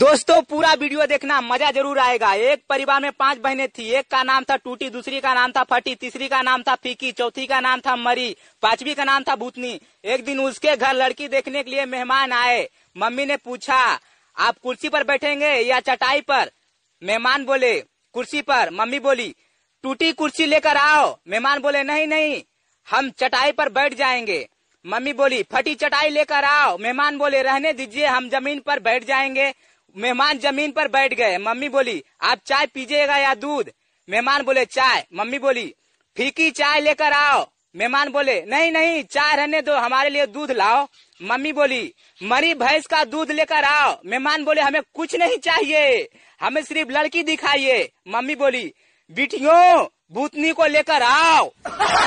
दोस्तों पूरा वीडियो देखना मजा जरूर आएगा एक परिवार में पांच बहनें थी एक का नाम था टूटी दूसरी का नाम था फटी तीसरी का नाम था फीकी चौथी का नाम था मरी पांचवी का नाम था भूतनी एक दिन उसके घर लड़की देखने के लिए मेहमान आए मम्मी ने पूछा आप कुर्सी पर बैठेंगे या चटाई पर मेहमान बोले कुर्सी पर मम्मी बोली टूटी कुर्सी लेकर आओ मेहमान बोले नहीं नहीं हम चटाई पर बैठ जाएंगे मम्मी बोली फटी चटाई लेकर आओ मेहमान बोले रहने दीजिए हम जमीन पर बैठ जाएंगे मेहमान जमीन पर बैठ गए मम्मी बोली आप चाय पीजिएगा या दूध मेहमान बोले चाय मम्मी बोली फीकी चाय लेकर आओ मेहमान बोले नहीं नहीं चाय रहने दो हमारे लिए दूध लाओ मम्मी बोली मरी भैंस का दूध लेकर आओ मेहमान बोले हमें कुछ नहीं चाहिए हमें सिर्फ लड़की दिखाइए मम्मी बोली बिटियों भूतनी को लेकर आओ